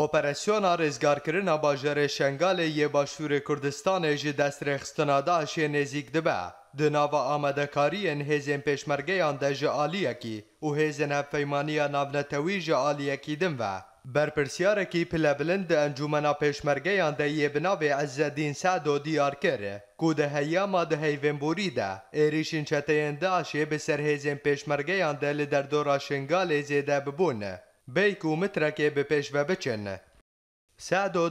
اپراسیونا رزگار کرنا باجر شنگال یه باشور کردستان جی دست رخستنا داشه نزیگ دبه دنا و آمده کاری این هزین پیشمرگی آنده جی آلی اکی و هزین هف فیمانی آنو جی آلی اکی دن و بر پرسیار اکی پلبلند انجومنا پیشمرگی آنده یه بناوی عزدین زدین و دیار کره کود هیاما ده هیوین بوری ده ایریشن چطه این داشه بسر هزین پیشمرگی آنده لدر دورا شنگال زیده ببونه بیکو مترکی به پیش و بچن سعد و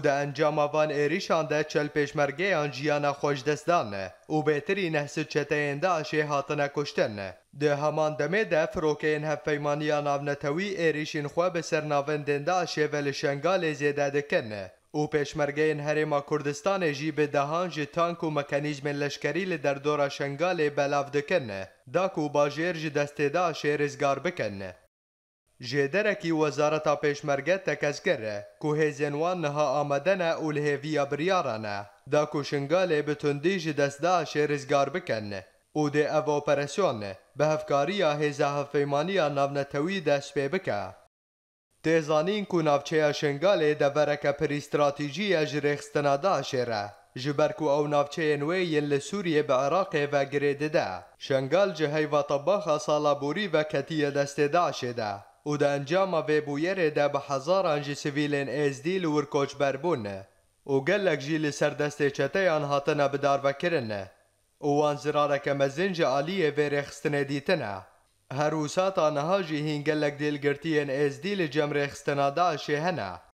که انجام وان ایریشان ده چل پیشمرگی آن جیان خوش دستان او بهتری نحس چطه اینده آشه هاتنه کشتن ده همان دمه ده فروکه این هف فیمانی آناو نتوی این خواه به سر ناوین دنده آشه ولی شنگال زیده دکن او پیشمرگی این هریما کردستان جی به دهان جی تانک و مکانیزم لشکری لی در دورا شنگال بلاف دکن داکو باجیر جی دسته ده آشه رزگار بکنه. جدرکی وزارت پیشمرگت تکز کرده که هزینوان نها آمدنه اول هیوی بریارانه دا شنگاله به تندیج دستداش رزگار بکنه او ده او اپراسیونه به هفکاریا هزه هفیمانیا نونتوی دست بی بکه تیزانین که شنگاله ده ورک پر استراتیجی اجریخ استناداش ره جبرکو او نوچه نوی ین سوریه به عراق و گریده ده شنگال جهی و طباخ سالابوری و کتی دست داشه و د انجام وی بویر ده به هزاران جی سیویلین ازدی لور کوچ بربونه و گلک جی لسر دسته چته یان هاتنه بدار وکرنه و وان زرارک مزین جی عالیه وی رخستنه دیتنه هروسات آنها جی هین گلک دیل گرتین ازدی لجم رخستنه داشی هنه